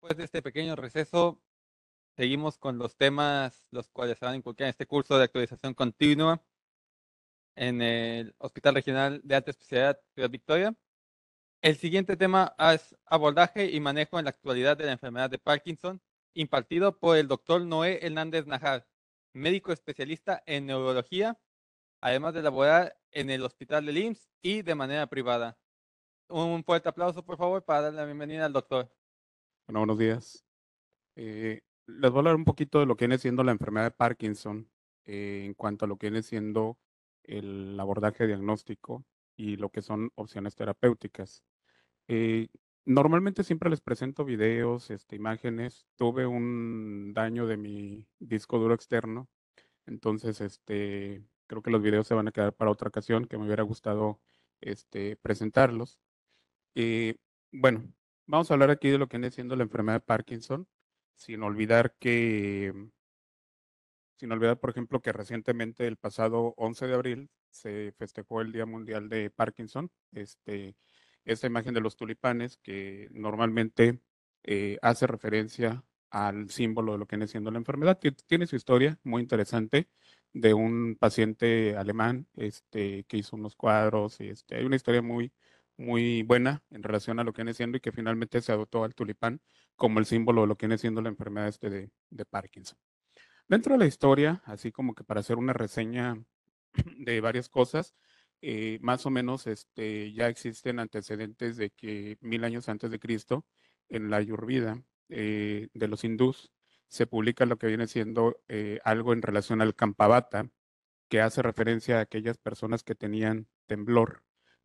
después de este pequeño receso, seguimos con los temas los cuales se van a inculcar en este curso de actualización continua en el Hospital Regional de Alta Especialidad Ciudad Victoria. El siguiente tema es abordaje y manejo en la actualidad de la enfermedad de Parkinson, impartido por el doctor Noé Hernández Najar, médico especialista en neurología, además de laborar en el Hospital de IMSS y de manera privada. Un fuerte aplauso, por favor, para dar la bienvenida al doctor buenos días. Eh, les voy a hablar un poquito de lo que viene siendo la enfermedad de Parkinson eh, en cuanto a lo que viene siendo el abordaje diagnóstico y lo que son opciones terapéuticas. Eh, normalmente siempre les presento videos, este, imágenes. Tuve un daño de mi disco duro externo, entonces este, creo que los videos se van a quedar para otra ocasión que me hubiera gustado este, presentarlos. bueno, Vamos a hablar aquí de lo que viene siendo la enfermedad de Parkinson, sin olvidar que, mm, sin olvidar, por ejemplo, que recientemente, el pasado 11 de abril, se festejó el Día Mundial de Parkinson. esta imagen de los tulipanes que normalmente eh, hace referencia al símbolo de lo que viene siendo la enfermedad. Tiene su historia muy interesante de un paciente alemán este, que hizo unos cuadros. Este, hay una historia muy, muy buena en relación a lo que viene siendo y que finalmente se adoptó al tulipán como el símbolo de lo que viene siendo la enfermedad este de, Parkinson. Dentro de la historia, así como que para hacer una reseña de varias cosas, eh, más o menos este, ya existen antecedentes de que mil años antes de Cristo, en la yurvida eh, de los hindús, se publica lo que viene siendo eh, algo en relación al Campavata, que hace referencia a aquellas personas que tenían temblor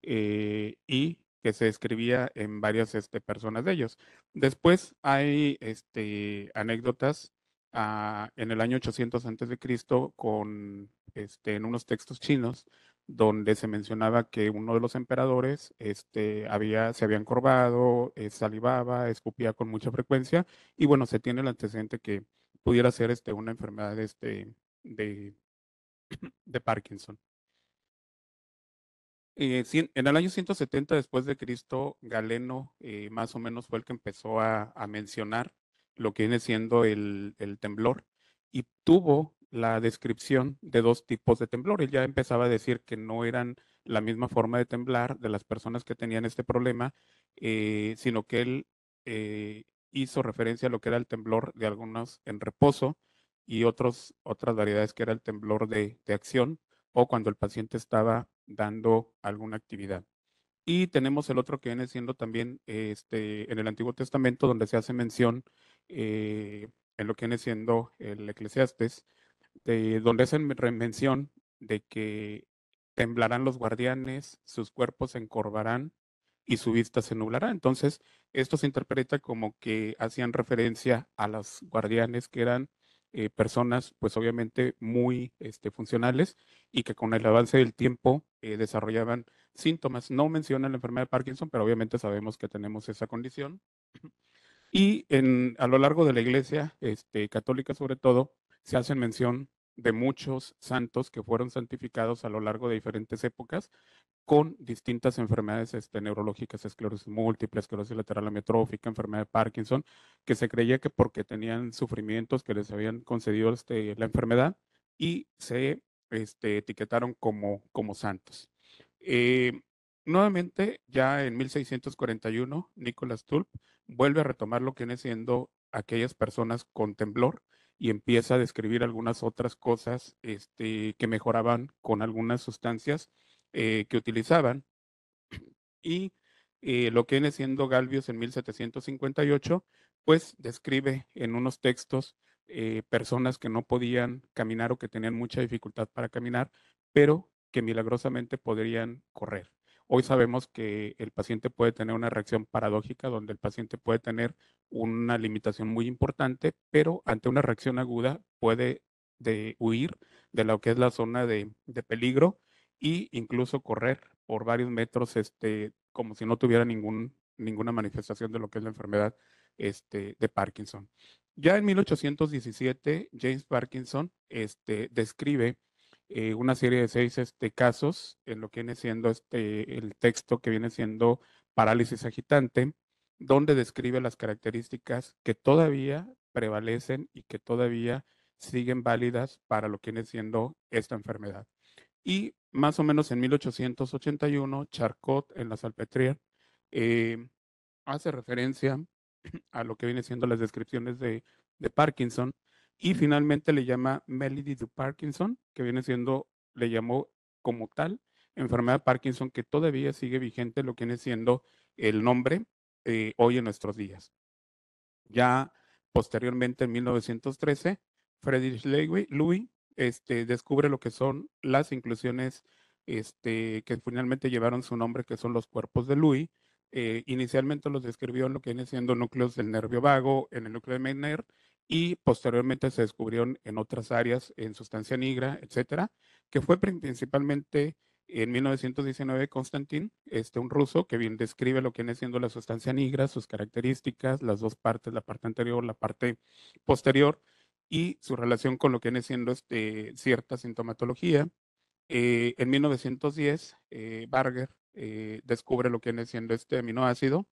eh, y que se escribía en varias este, personas de ellos. Después hay este, anécdotas ah, en el año 800 Cristo con este, en unos textos chinos donde se mencionaba que uno de los emperadores este, había, se había encorvado, eh, salivaba, escupía con mucha frecuencia, y bueno, se tiene el antecedente que pudiera ser este, una enfermedad este, de Parkinson. Eh, en el año 170 después de Cristo, Galeno eh, más o menos fue el que empezó a, mencionar lo que viene siendo el, temblor y tuvo la descripción de dos tipos de temblor. Él ya empezaba a decir que no eran la misma forma de temblar de las personas que tenían este problema, eh, sino que él hizo referencia a lo que era el temblor de algunos en reposo y otros, otras variedades que era el temblor de, de acción o cuando el paciente estaba dando alguna actividad. Y tenemos el otro que viene siendo también este, en el Antiguo Testamento, donde se hace mención eh, en lo que viene siendo el Eclesiastes, de, donde hacen mención de que temblarán los guardianes, sus cuerpos se encorvarán y su vista se nublará. Entonces, esto se interpreta como que hacían referencia a los guardianes que eran eh, personas, pues obviamente muy este, funcionales y que con el avance del tiempo eh, desarrollaban síntomas. No mencionan la enfermedad de Parkinson, pero obviamente sabemos que tenemos esa condición. Y a lo largo de la iglesia este, católica sobre todo, se hacen mención de muchos santos que fueron santificados a lo largo de diferentes épocas con distintas enfermedades este, neurológicas, esclerosis múltiple, esclerosis lateral amiotrófica, enfermedad de Parkinson, que se creía que porque tenían sufrimientos que les habían concedido este, la enfermedad y se este, etiquetaron como, como santos. Eh, nuevamente, ya en 1641, Nicolás Tulp vuelve a retomar lo que viene siendo aquellas personas con temblor y empieza a describir algunas otras cosas este, que mejoraban con algunas sustancias eh, que utilizaban. Y eh, lo que viene siendo Galvius en 1758, pues describe en unos textos eh, personas que no podían caminar o que tenían mucha dificultad para caminar, pero que milagrosamente podrían correr. Hoy sabemos que el paciente puede tener una reacción paradójica, donde el paciente puede tener una limitación muy importante, pero ante una reacción aguda puede de huir de lo que es la zona de, peligro e incluso correr por varios metros este, como si no tuviera ningún, ninguna manifestación de lo que es la enfermedad este, de Parkinson. Ya en 1817, James Parkinson este, describe eh, una serie de seis este, casos en lo que viene siendo este, el texto que viene siendo parálisis agitante, donde describe las características que todavía prevalecen y que todavía siguen válidas para lo que viene siendo esta enfermedad. Y más o menos en 1881, Charcot en la Salpetria, eh, hace referencia a lo que viene siendo las descripciones de Parkinson y finalmente le llama Melody de Parkinson, que viene siendo, le llamó como tal, enfermedad Parkinson, que todavía sigue vigente lo que viene siendo el nombre eh, hoy en nuestros días. Ya posteriormente, en 1913, Friedrich Louis este, descubre lo que son las inclusiones este, que finalmente llevaron su nombre, que son los cuerpos de Louis. Eh, inicialmente los describió en lo que viene siendo núcleos del nervio vago, en el núcleo de Meynert y posteriormente se descubrieron en otras áreas, en sustancia negra, etcétera, que fue principalmente en 1919 Constantin este, un ruso que bien describe lo que viene siendo la sustancia negra, sus características, las dos partes, la parte anterior, la parte posterior, y su relación con lo que viene siendo este, cierta sintomatología. Eh, en 1910, Barger eh, eh, descubre lo que viene siendo este aminoácido,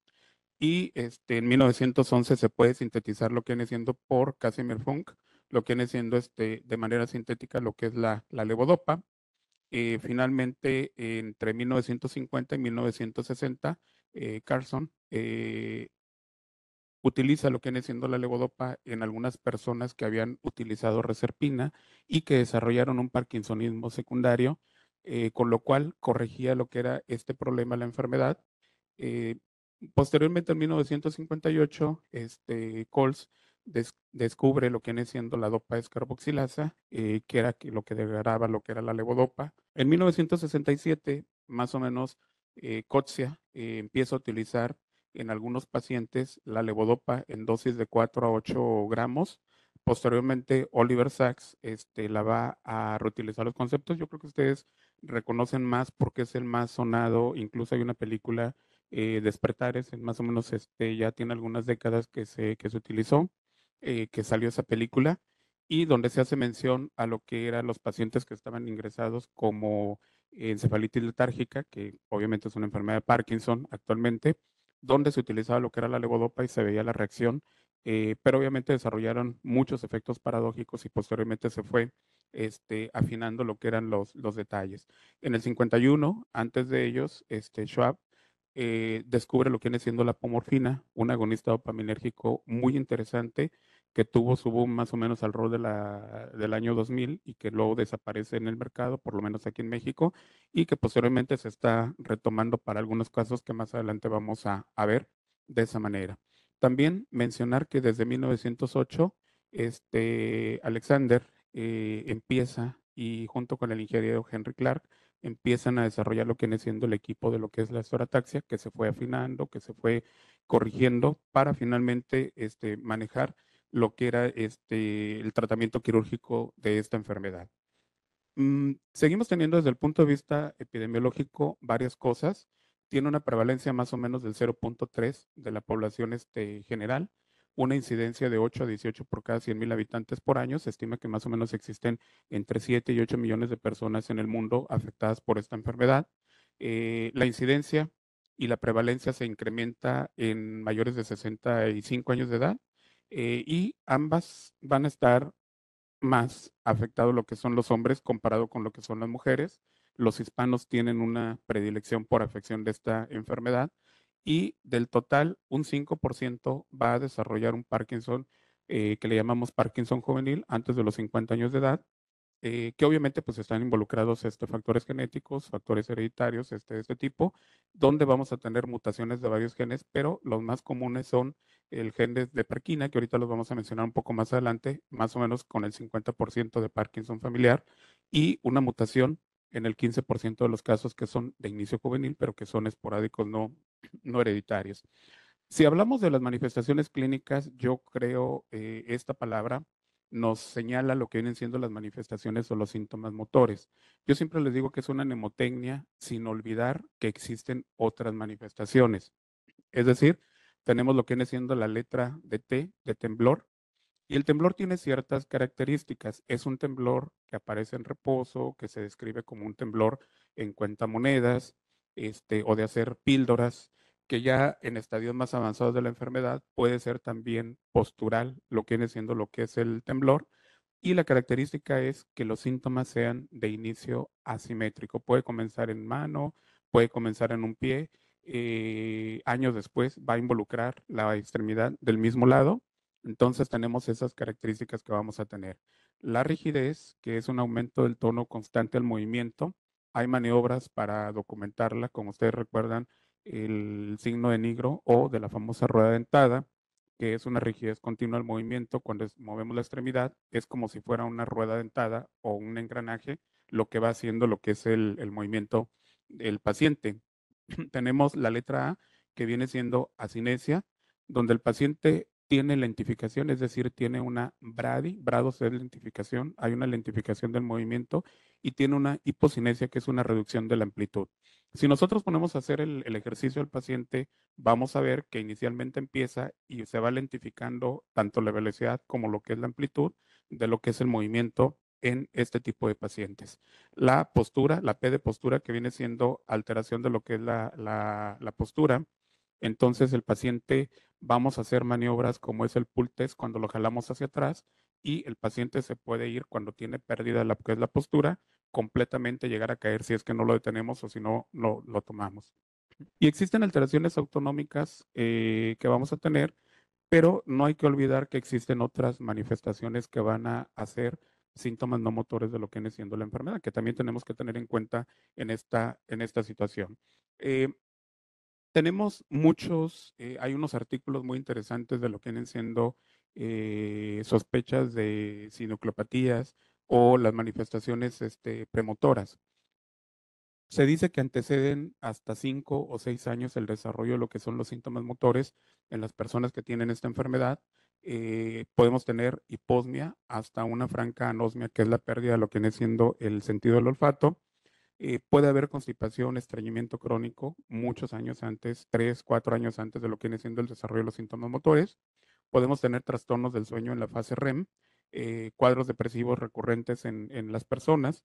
y este, en 1911 se puede sintetizar lo que viene siendo por Casimir Funk, lo que viene siendo este, de manera sintética lo que es la, la levodopa. Eh, finalmente, entre 1950 y 1960, eh, Carson eh, utiliza lo que viene siendo la levodopa en algunas personas que habían utilizado reserpina y que desarrollaron un parkinsonismo secundario, con lo cual corregía lo que era este problema, la enfermedad. Posteriormente, en 1958, este, Coles descubre lo que viene siendo la dopa escarboxilasa, eh, que era lo que degradaba lo que era la levodopa. En 1967, más o menos, eh, eh, empieza a utilizar en algunos pacientes la levodopa en dosis de 4 a 8 gramos. Posteriormente, Oliver Sacks este, la va a reutilizar los conceptos. Yo creo que ustedes reconocen más porque es el más sonado. Incluso hay una película eh, Despertares, más o menos este, ya tiene algunas décadas que se, se utilizó, eh, que salió esa película, y donde se hace mención a lo que eran los pacientes que estaban ingresados como encefalitis letárgica, que obviamente es una enfermedad de Parkinson actualmente, donde se utilizaba lo que era la levodopa y se veía la reacción, eh, pero obviamente desarrollaron muchos efectos paradójicos y posteriormente se fue este, afinando lo que eran los, detalles. En el 51, antes de ellos, este, Schwab eh, descubre lo que viene siendo la pomorfina, un agonista dopaminérgico muy interesante que tuvo su boom más o menos al rol de del año 2000 y que luego desaparece en el mercado, por lo menos aquí en México, y que posteriormente se está retomando para algunos casos que más adelante vamos a, a ver de esa manera. También mencionar que desde 1908, este, Alexander eh, empieza y junto con el ingeniero Henry Clark empiezan a desarrollar lo que viene siendo el equipo de lo que es la estorataxia, que se fue afinando, que se fue corrigiendo para finalmente este, manejar lo que era este, el tratamiento quirúrgico de esta enfermedad. Mm, seguimos teniendo desde el punto de vista epidemiológico varias cosas. Tiene una prevalencia más o menos del 0.3 de la población este, general una incidencia de 8 a 18 por cada 100 mil habitantes por año. Se estima que más o menos existen entre 7 y 8 millones de personas en el mundo afectadas por esta enfermedad. Eh, la incidencia y la prevalencia se incrementa en mayores de 65 años de edad eh, y ambas van a estar más afectados lo que son los hombres comparado con lo que son las mujeres. Los hispanos tienen una predilección por afección de esta enfermedad y del total un 5% va a desarrollar un Parkinson eh, que le llamamos Parkinson juvenil antes de los 50 años de edad, eh, que obviamente pues están involucrados este, factores genéticos, factores hereditarios este, de este tipo, donde vamos a tener mutaciones de varios genes, pero los más comunes son el gen de, de que ahorita los vamos a mencionar un poco más adelante, más o menos con el 50% de Parkinson familiar, y una mutación en el 15% de los casos que son de inicio juvenil, pero que son esporádicos, no, no hereditarios. Si hablamos de las manifestaciones clínicas, yo creo que eh, esta palabra nos señala lo que vienen siendo las manifestaciones o los síntomas motores. Yo siempre les digo que es una mnemotecnia sin olvidar que existen otras manifestaciones. Es decir, tenemos lo que viene siendo la letra de T, de temblor, y el temblor tiene ciertas características. Es un temblor que aparece en reposo, que se describe como un temblor en cuenta monedas. Este, o de hacer píldoras, que ya en estadios más avanzados de la enfermedad puede ser también postural, lo que viene siendo lo que es el temblor. Y la característica es que los síntomas sean de inicio asimétrico. Puede comenzar en mano, puede comenzar en un pie. Eh, años después va a involucrar la extremidad del mismo lado. Entonces tenemos esas características que vamos a tener. La rigidez, que es un aumento del tono constante al movimiento, hay maniobras para documentarla, como ustedes recuerdan, el signo de negro o de la famosa rueda dentada, que es una rigidez continua al movimiento. Cuando movemos la extremidad, es como si fuera una rueda dentada o un engranaje, lo que va haciendo lo que es el, el movimiento del paciente. Tenemos la letra A, que viene siendo asinesia, donde el paciente tiene lentificación, es decir, tiene una brady, brados de lentificación, hay una lentificación del movimiento y tiene una hipocinesia que es una reducción de la amplitud. Si nosotros ponemos a hacer el, ejercicio al paciente, vamos a ver que inicialmente empieza y se va lentificando tanto la velocidad como lo que es la amplitud de lo que es el movimiento en este tipo de pacientes. La postura, la P de postura, que viene siendo alteración de lo que es la postura, entonces el paciente vamos a hacer maniobras como es el pull cuando lo jalamos hacia atrás y el paciente se puede ir cuando tiene pérdida de la, que la postura, completamente llegar a caer si es que no lo detenemos o si no lo, lo tomamos. Y existen alteraciones autonómicas eh, que vamos a tener, pero no hay que olvidar que existen otras manifestaciones que van a hacer síntomas no motores de lo que viene siendo la enfermedad, que también tenemos que tener en cuenta en esta, en esta situación. Eh, tenemos muchos, eh, hay unos artículos muy interesantes de lo que vienen siendo eh, sospechas de sinucleopatías o las manifestaciones este, premotoras. Se dice que anteceden hasta cinco o seis años el desarrollo de lo que son los síntomas motores en las personas que tienen esta enfermedad. Eh, podemos tener hiposmia hasta una franca anosmia, que es la pérdida de lo que viene siendo el sentido del olfato. Eh, puede haber constipación, estreñimiento crónico muchos años antes, tres, cuatro años antes de lo que viene siendo el desarrollo de los síntomas motores. Podemos tener trastornos del sueño en la fase REM, eh, cuadros depresivos recurrentes en, las personas,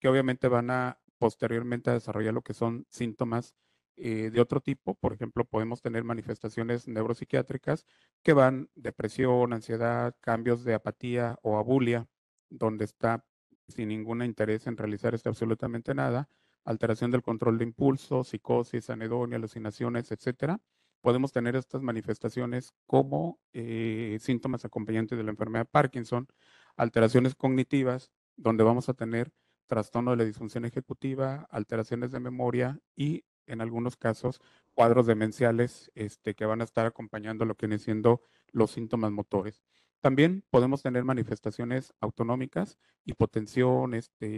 que obviamente van a posteriormente a desarrollar lo que son síntomas eh, de otro tipo. Por ejemplo, podemos tener manifestaciones neuropsiquiátricas que van depresión, ansiedad, cambios de apatía o abulia, donde está sin ningún interés en realizar realizar absolutamente nada, alteración del control de impulso, psicosis, anedonia, alucinaciones, etcétera, podemos tener estas manifestaciones como eh, síntomas acompañantes de la enfermedad de Parkinson, alteraciones cognitivas, donde vamos a tener trastorno de la disfunción ejecutiva, alteraciones de memoria y en algunos casos cuadros demenciales este, que van a estar acompañando lo que viene siendo los síntomas motores. También podemos tener manifestaciones autonómicas, hipotensión, este,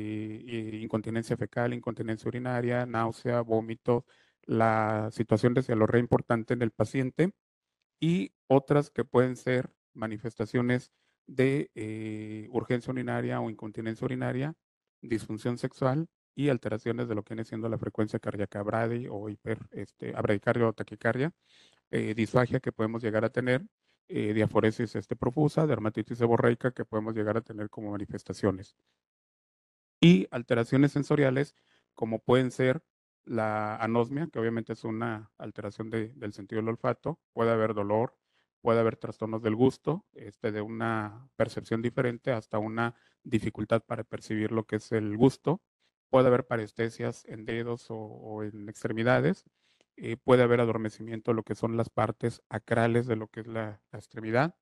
incontinencia fecal, incontinencia urinaria, náusea, vómito, la situación de re importante en el paciente y otras que pueden ser manifestaciones de eh, urgencia urinaria o incontinencia urinaria, disfunción sexual y alteraciones de lo que viene siendo la frecuencia cardíaca brady o hiper, este, taquicardia, disuagia eh, disfagia que podemos llegar a tener eh, diaforesis este, profusa, dermatitis seborreica que podemos llegar a tener como manifestaciones. Y alteraciones sensoriales como pueden ser la anosmia, que obviamente es una alteración del sentido del olfato, puede haber dolor, puede haber trastornos del gusto, este, de una percepción diferente hasta una dificultad para percibir lo que es el gusto, puede haber parestesias en dedos o en extremidades, eh, puede haber adormecimiento, lo que son las partes acrales de lo que es la, extremidad,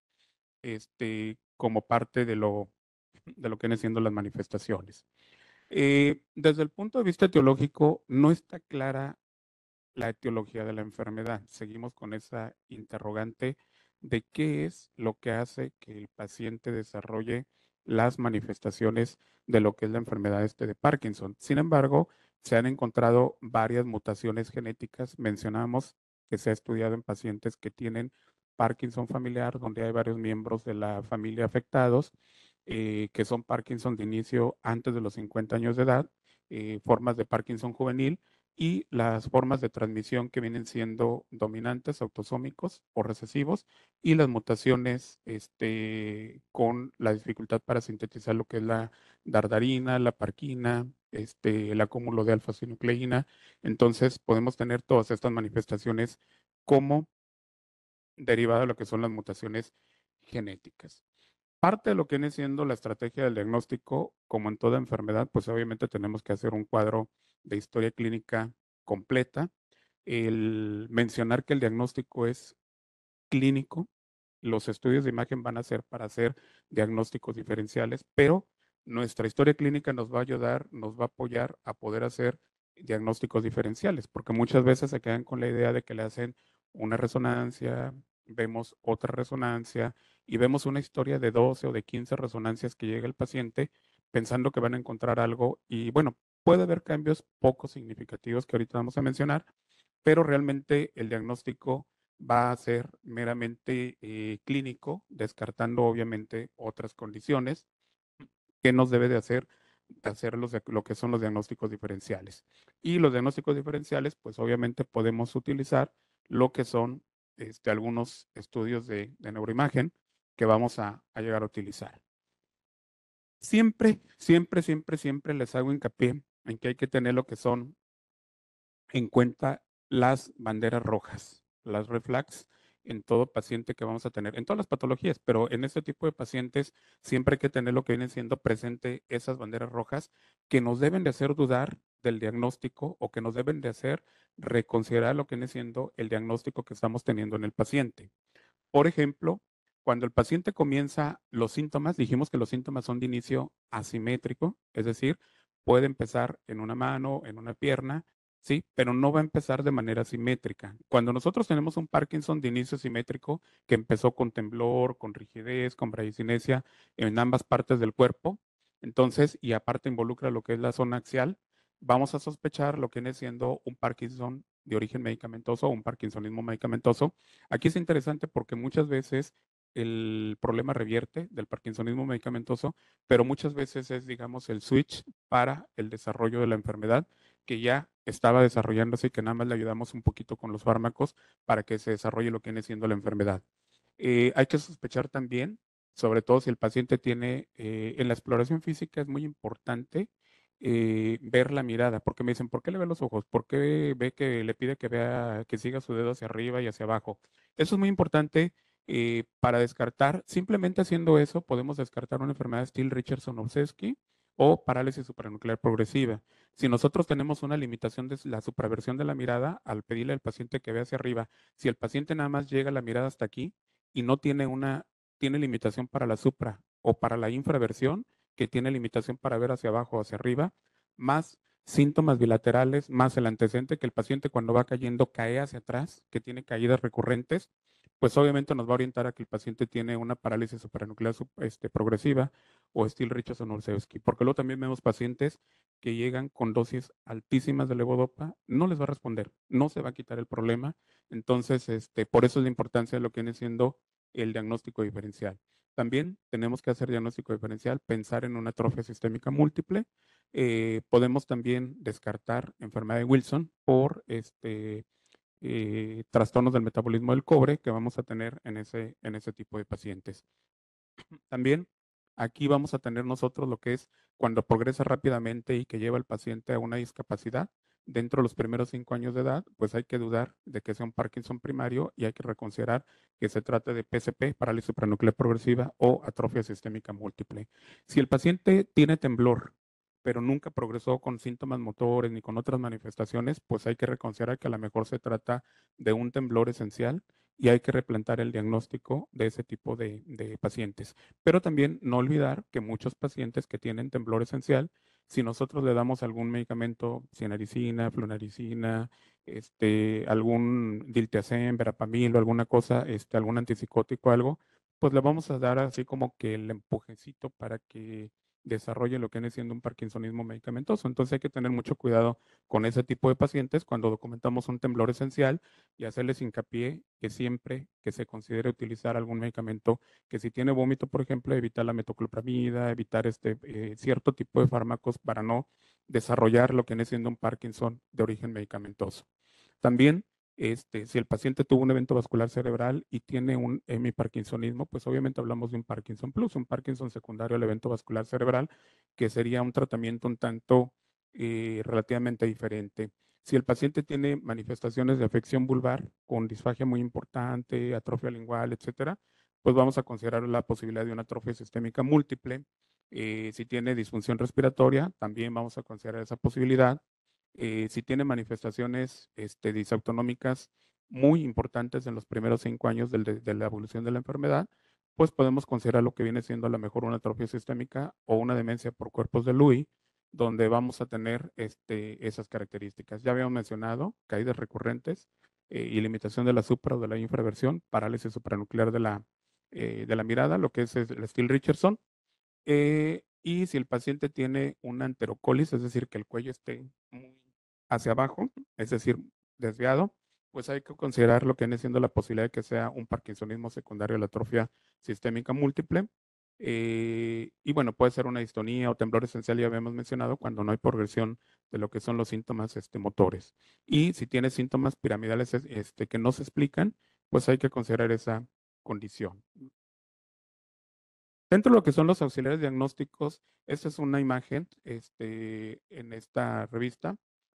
este, como parte de lo, de lo que vienen siendo las manifestaciones. Eh, desde el punto de vista teológico, no está clara la etiología de la enfermedad. Seguimos con esa interrogante de qué es lo que hace que el paciente desarrolle las manifestaciones de lo que es la enfermedad este de Parkinson. Sin embargo, se han encontrado varias mutaciones genéticas. Mencionamos que se ha estudiado en pacientes que tienen Parkinson familiar, donde hay varios miembros de la familia afectados, eh, que son Parkinson de inicio antes de los 50 años de edad, eh, formas de Parkinson juvenil y las formas de transmisión que vienen siendo dominantes, autosómicos o recesivos, y las mutaciones este, con la dificultad para sintetizar lo que es la dardarina, la parquina, este, el acúmulo de alfa-sinucleína. Entonces podemos tener todas estas manifestaciones como derivada de lo que son las mutaciones genéticas. Parte de lo que viene siendo la estrategia del diagnóstico, como en toda enfermedad, pues obviamente tenemos que hacer un cuadro de historia clínica completa. El mencionar que el diagnóstico es clínico, los estudios de imagen van a ser para hacer diagnósticos diferenciales, pero nuestra historia clínica nos va a ayudar, nos va a apoyar a poder hacer diagnósticos diferenciales, porque muchas veces se quedan con la idea de que le hacen una resonancia, vemos otra resonancia y vemos una historia de 12 o de 15 resonancias que llega el paciente pensando que van a encontrar algo y bueno, puede haber cambios poco significativos que ahorita vamos a mencionar, pero realmente el diagnóstico va a ser meramente eh, clínico, descartando obviamente otras condiciones qué nos debe de hacer hacer los, lo que son los diagnósticos diferenciales. Y los diagnósticos diferenciales, pues obviamente podemos utilizar lo que son este, algunos estudios de, neuroimagen que vamos a, llegar a utilizar. Siempre, siempre, siempre, siempre les hago hincapié en que hay que tener lo que son en cuenta las banderas rojas, las reflex en todo paciente que vamos a tener, en todas las patologías, pero en este tipo de pacientes siempre hay que tener lo que viene siendo presente esas banderas rojas que nos deben de hacer dudar del diagnóstico o que nos deben de hacer reconsiderar lo que viene siendo el diagnóstico que estamos teniendo en el paciente. Por ejemplo, cuando el paciente comienza los síntomas, dijimos que los síntomas son de inicio asimétrico, es decir, puede empezar en una mano, en una pierna, ¿sí? Pero no va a empezar de manera simétrica. Cuando nosotros tenemos un Parkinson de inicio simétrico, que empezó con temblor, con rigidez, con bradicinesia en ambas partes del cuerpo, entonces, y aparte involucra lo que es la zona axial, vamos a sospechar lo que viene siendo un Parkinson de origen medicamentoso o un parkinsonismo medicamentoso. Aquí es interesante porque muchas veces el problema revierte del parkinsonismo medicamentoso, pero muchas veces es, digamos, el switch para el desarrollo de la enfermedad que ya estaba desarrollándose y que nada más le ayudamos un poquito con los fármacos para que se desarrolle lo que viene siendo la enfermedad. Eh, hay que sospechar también, sobre todo si el paciente tiene, eh, en la exploración física es muy importante eh, ver la mirada, porque me dicen, ¿por qué le ve los ojos? ¿Por qué ve que le pide que vea, que siga su dedo hacia arriba y hacia abajo? Eso es muy importante para descartar, simplemente haciendo eso podemos descartar una enfermedad de Steele Richardson-Obsesky o parálisis supranuclear progresiva. Si nosotros tenemos una limitación de la supraversión de la mirada, al pedirle al paciente que vea hacia arriba, si el paciente nada más llega la mirada hasta aquí y no tiene una, tiene limitación para la supra o para la infraversión, que tiene limitación para ver hacia abajo o hacia arriba, más síntomas bilaterales, más el antecedente que el paciente cuando va cayendo cae hacia atrás, que tiene caídas recurrentes, pues obviamente nos va a orientar a que el paciente tiene una parálisis supranuclear este, progresiva o Steel Richardson porque luego también vemos pacientes que llegan con dosis altísimas de levodopa, no les va a responder, no se va a quitar el problema, entonces este, por eso es la importancia de lo que viene siendo el diagnóstico diferencial. También tenemos que hacer diagnóstico diferencial, pensar en una atrofia sistémica múltiple. Eh, podemos también descartar enfermedad de Wilson por este, eh, trastornos del metabolismo del cobre que vamos a tener en ese, en ese tipo de pacientes. También aquí vamos a tener nosotros lo que es cuando progresa rápidamente y que lleva al paciente a una discapacidad, dentro de los primeros cinco años de edad, pues hay que dudar de que sea un Parkinson primario y hay que reconsiderar que se trate de PSP, parálisis supranuclear progresiva o atrofia sistémica múltiple. Si el paciente tiene temblor pero nunca progresó con síntomas motores ni con otras manifestaciones, pues hay que reconsiderar que a lo mejor se trata de un temblor esencial y hay que replantar el diagnóstico de ese tipo de, pacientes. Pero también no olvidar que muchos pacientes que tienen temblor esencial, si nosotros le damos algún medicamento, cianaricina, flunaricina, este, algún diltiazem, verapamil o alguna cosa, este, algún antipsicótico, algo, pues le vamos a dar así como que el empujecito para que desarrolle lo que viene siendo un parkinsonismo medicamentoso. Entonces hay que tener mucho cuidado con ese tipo de pacientes cuando documentamos un temblor esencial y hacerles hincapié que siempre que se considere utilizar algún medicamento, que si tiene vómito, por ejemplo, evitar la metoclopramida, evitar este eh, cierto tipo de fármacos para no desarrollar lo que viene siendo un Parkinson de origen medicamentoso. También este, si el paciente tuvo un evento vascular cerebral y tiene un hemiparkinsonismo, pues obviamente hablamos de un Parkinson Plus, un Parkinson secundario al evento vascular cerebral, que sería un tratamiento un tanto eh, relativamente diferente. Si el paciente tiene manifestaciones de afección vulvar con disfagia muy importante, atrofia lingual, etcétera, pues vamos a considerar la posibilidad de una atrofia sistémica múltiple. Eh, si tiene disfunción respiratoria, también vamos a considerar esa posibilidad. Eh, si tiene manifestaciones este, disautonómicas muy importantes en los primeros cinco años de, de, la evolución de la enfermedad, pues podemos considerar lo que viene siendo a lo mejor una atrofia sistémica o una demencia por cuerpos de Lewy, donde vamos a tener este, esas características. Ya habíamos mencionado caídas recurrentes eh, y limitación de la supra o de la infraversión, parálisis supranuclear de la, eh, de la mirada, lo que es el steel Richardson. y si el paciente tiene una anterocolis, es decir, que el cuello esté muy hacia abajo, es decir, desviado, pues hay que considerar lo que viene siendo la posibilidad de que sea un parkinsonismo secundario a la atrofia sistémica múltiple. Eh, y bueno, puede ser una distonía o temblor esencial, ya habíamos mencionado, cuando no hay progresión de lo que son los síntomas este, motores. Y si tiene síntomas piramidales este, que no se explican, pues hay que considerar esa condición. Dentro de lo que son los auxiliares diagnósticos, esta es una imagen este, en esta revista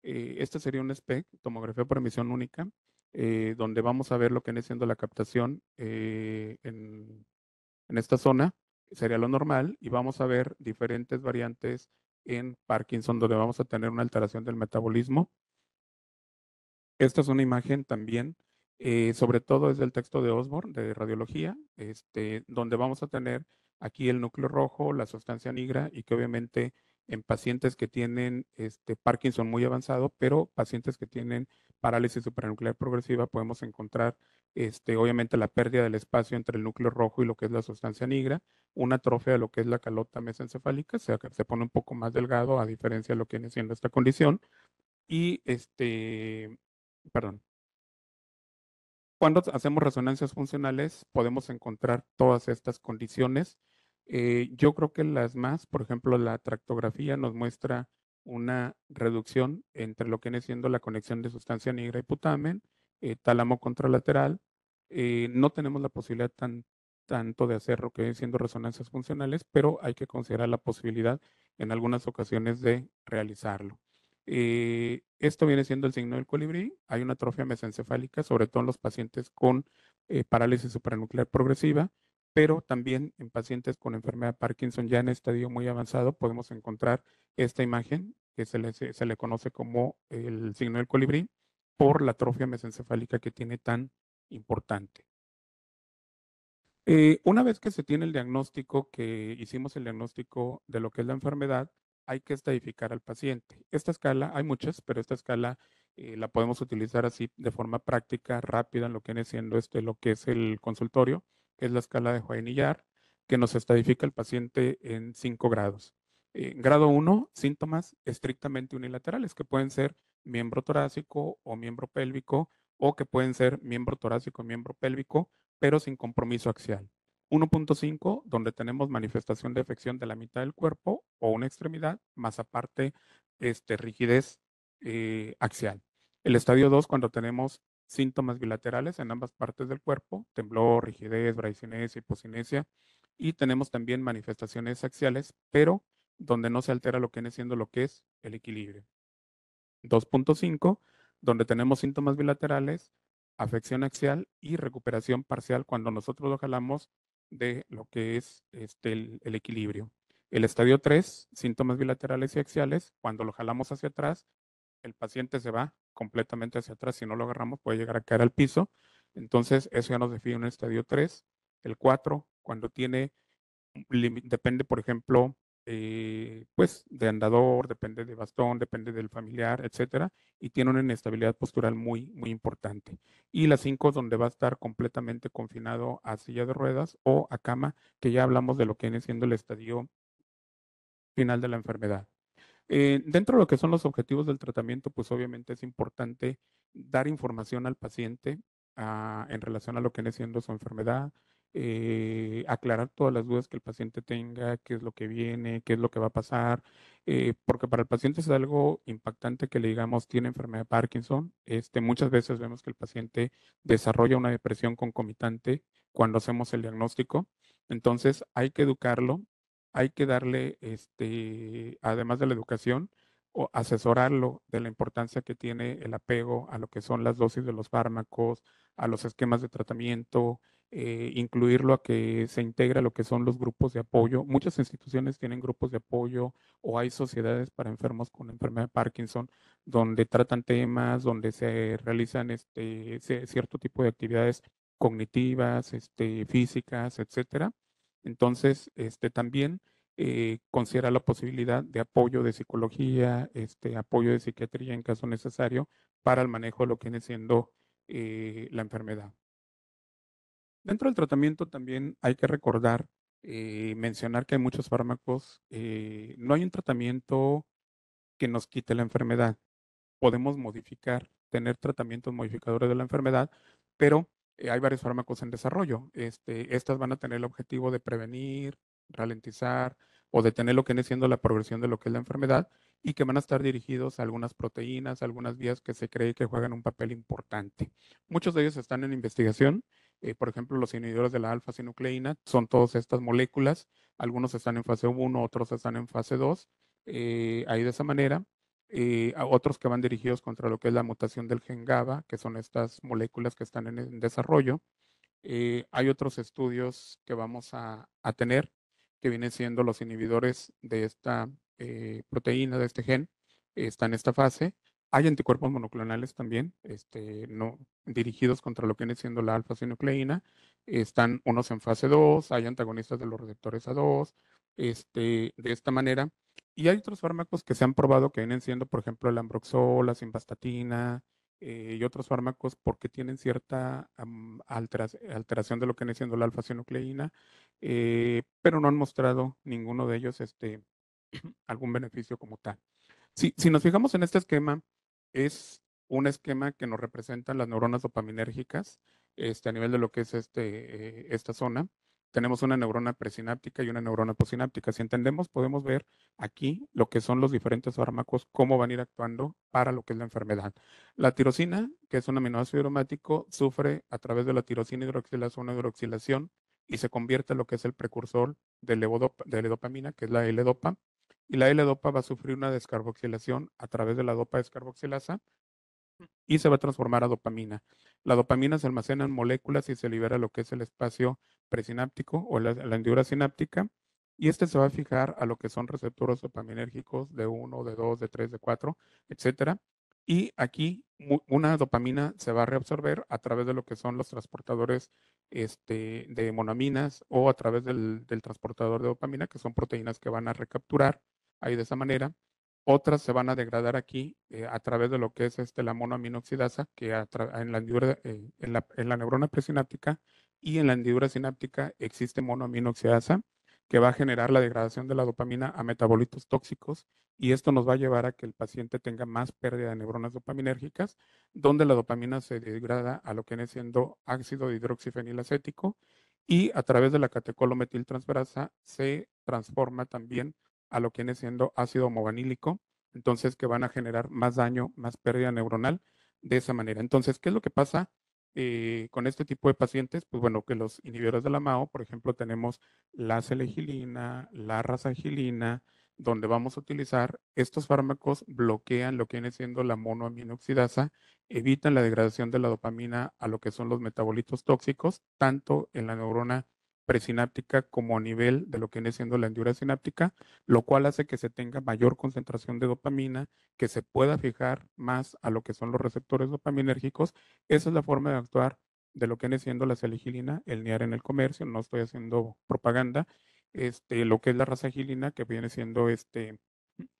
eh, este sería un SPEC, tomografía por emisión única, eh, donde vamos a ver lo que viene siendo la captación eh, en, esta zona, sería lo normal, y vamos a ver diferentes variantes en Parkinson, donde vamos a tener una alteración del metabolismo. Esta es una imagen también, sobre todo es del texto de Osborne, de radiología, este, donde vamos a tener aquí el núcleo rojo, la sustancia negra, y que obviamente en pacientes que tienen este, Parkinson muy avanzado, pero pacientes que tienen parálisis supranuclear progresiva podemos encontrar este, obviamente la pérdida del espacio entre el núcleo rojo y lo que es la sustancia negra, una atrofia de lo que es la calota mesencefálica, sea que se pone un poco más delgado a diferencia de lo que viene siendo esta condición. Y este, perdón. Cuando hacemos resonancias funcionales podemos encontrar todas estas condiciones eh, yo creo que las más, por ejemplo, la tractografía nos muestra una reducción entre lo que viene siendo la conexión de sustancia negra y putamen, eh, tálamo contralateral. Eh, no tenemos la posibilidad tanto de hacer lo que viene siendo resonancias funcionales, pero hay que considerar la posibilidad en algunas ocasiones de realizarlo. esto viene siendo el signo del colibrí. Hay una atrofia mesencefálica, sobre todo en los pacientes con parálisis supranuclear progresiva pero también en pacientes con enfermedad de Parkinson ya en estadio muy avanzado podemos encontrar esta imagen que se le, conoce como el signo del colibrí por la atrofia mesencefálica que tiene tan importante. Eh, una vez que se tiene el diagnóstico, que hicimos el diagnóstico de lo que es la enfermedad, hay que estadificar al paciente. Esta escala, hay muchas, pero esta escala eh, la podemos utilizar así de forma práctica, rápida, en lo que viene siendo este, lo que es el consultorio que es la escala de Joainillar, que nos estadifica el paciente en 5 grados. Eh, grado 1, síntomas estrictamente unilaterales, que pueden ser miembro torácico o miembro pélvico, o que pueden ser miembro torácico y miembro pélvico, pero sin compromiso axial. 1.5, donde tenemos manifestación de afección de la mitad del cuerpo o una extremidad, más aparte este, rigidez eh, axial. El estadio 2, cuando tenemos síntomas bilaterales en ambas partes del cuerpo, temblor, rigidez, braicinesia, hipocinesia, y tenemos también manifestaciones axiales, pero donde no se altera lo que viene siendo lo que es el equilibrio. 2.5, donde tenemos síntomas bilaterales, afección axial y recuperación parcial cuando nosotros lo jalamos de lo que es este, el, el, equilibrio. El estadio 3, síntomas bilaterales y axiales, cuando lo jalamos hacia atrás, el paciente se va completamente hacia atrás, si no lo agarramos puede llegar a caer al piso. Entonces, eso ya nos define un estadio 3. El 4, cuando tiene, depende, por ejemplo, eh, pues de andador, depende de bastón, depende del familiar, etcétera, y tiene una inestabilidad postural muy, muy importante. Y la 5, donde va a estar completamente confinado a silla de ruedas o a cama, que ya hablamos de lo que viene siendo el estadio final de la enfermedad. Eh, dentro de lo que son los objetivos del tratamiento, pues obviamente es importante dar información al paciente ah, en relación a lo que viene siendo su enfermedad, eh, aclarar todas las dudas que el paciente tenga, qué es lo que viene, qué es lo que va a pasar, eh, porque para el paciente es algo impactante que le digamos tiene enfermedad de Parkinson. Este, muchas veces vemos que el paciente desarrolla una depresión concomitante cuando hacemos el diagnóstico. Entonces hay que educarlo hay que darle, este, además de la educación, o asesorarlo de la importancia que tiene el apego a lo que son las dosis de los fármacos, a los esquemas de tratamiento, eh, incluirlo a que se integra lo que son los grupos de apoyo. Muchas instituciones tienen grupos de apoyo o hay sociedades para enfermos con enfermedad de Parkinson donde tratan temas, donde se realizan este, cierto tipo de actividades cognitivas, este, físicas, etcétera entonces, este, también eh, considera la posibilidad de apoyo de psicología, este, apoyo de psiquiatría en caso necesario para el manejo de lo que viene siendo eh, la enfermedad. Dentro del tratamiento también hay que recordar, y eh, mencionar que hay muchos fármacos, no hay un tratamiento que nos quite la enfermedad. Podemos modificar, tener tratamientos modificadores de la enfermedad, pero eh, hay varios fármacos en desarrollo. Este, estas van a tener el objetivo de prevenir, ralentizar o detener lo que viene siendo la progresión de lo que es la enfermedad y que van a estar dirigidos a algunas proteínas, algunas vías que se cree que juegan un papel importante. Muchos de ellos están en investigación. Eh, por ejemplo, los inhibidores de la alfa-sinucleína son todas estas moléculas. Algunos están en fase 1, otros están en fase 2. Eh, ahí de esa manera eh, otros que van dirigidos contra lo que es la mutación del gen GABA, que son estas moléculas que están en, desarrollo. Eh, hay otros estudios que vamos a, tener, que vienen siendo los inhibidores de esta eh, proteína, de este gen, está en esta fase. Hay anticuerpos monoclonales también, este, no, dirigidos contra lo que viene siendo la alfa-sinucleína. Están unos en fase 2, hay antagonistas de los receptores A2. Este, de esta manera, y hay otros fármacos que se han probado que vienen siendo, por ejemplo, el ambroxol, la simvastatina eh, y otros fármacos porque tienen cierta alteración de lo que viene siendo la alfa-sinucleína, eh, pero no han mostrado ninguno de ellos este, algún beneficio como tal. Si, nos fijamos en este esquema, es un esquema que nos representa las neuronas dopaminérgicas este, a nivel de lo que es este, eh, esta zona tenemos una neurona presináptica y una neurona posináptica. Si entendemos, podemos ver aquí lo que son los diferentes fármacos, cómo van a ir actuando para lo que es la enfermedad. La tirosina, que es un aminoácido aromático, sufre a través de la tirosina hidroxilasa una hidroxilación y se convierte en lo que es el precursor de, la dopamina, que es la L-dopa. Y la L-dopa va a sufrir una descarboxilación a través de la dopa descarboxilasa y se va a transformar a dopamina. La dopamina se almacena en moléculas y se libera lo que es el espacio presináptico o la, la sináptica y este se va a fijar a lo que son receptores dopaminérgicos de 1, de 2, de 3, de 4, etcétera. Y aquí una dopamina se va a reabsorber a través de lo que son los transportadores este, de monaminas o a través del, del, transportador de dopamina, que son proteínas que van a recapturar ahí de esa manera. Otras se van a degradar aquí eh, a través de lo que es este, la monoaminoxidasa, que eh, en la, en, la, neurona presináptica y en la hendidura sináptica existe monoaminoxidasa, que va a generar la degradación de la dopamina a metabolitos tóxicos y esto nos va a llevar a que el paciente tenga más pérdida de neuronas dopaminérgicas, donde la dopamina se degrada a lo que viene siendo ácido hidroxifenilacético y a través de la catecolometiltransferasa se transforma también a lo que viene siendo ácido homovanílico, entonces que van a generar más daño, más pérdida neuronal de esa manera. Entonces, ¿qué es lo que pasa eh, con este tipo de pacientes? Pues bueno, que los inhibidores de la MAO, por ejemplo, tenemos la celegilina, la rasagilina, donde vamos a utilizar estos fármacos, bloquean lo que viene siendo la monoaminoxidasa, evitan la degradación de la dopamina a lo que son los metabolitos tóxicos, tanto en la neurona presináptica como a nivel de lo que viene siendo la endura sináptica, lo cual hace que se tenga mayor concentración de dopamina, que se pueda fijar más a lo que son los receptores dopaminérgicos. Esa es la forma de actuar de lo que viene siendo la celigilina, el NIAR en el comercio, no estoy haciendo propaganda, este, lo que es la gilina que viene siendo este,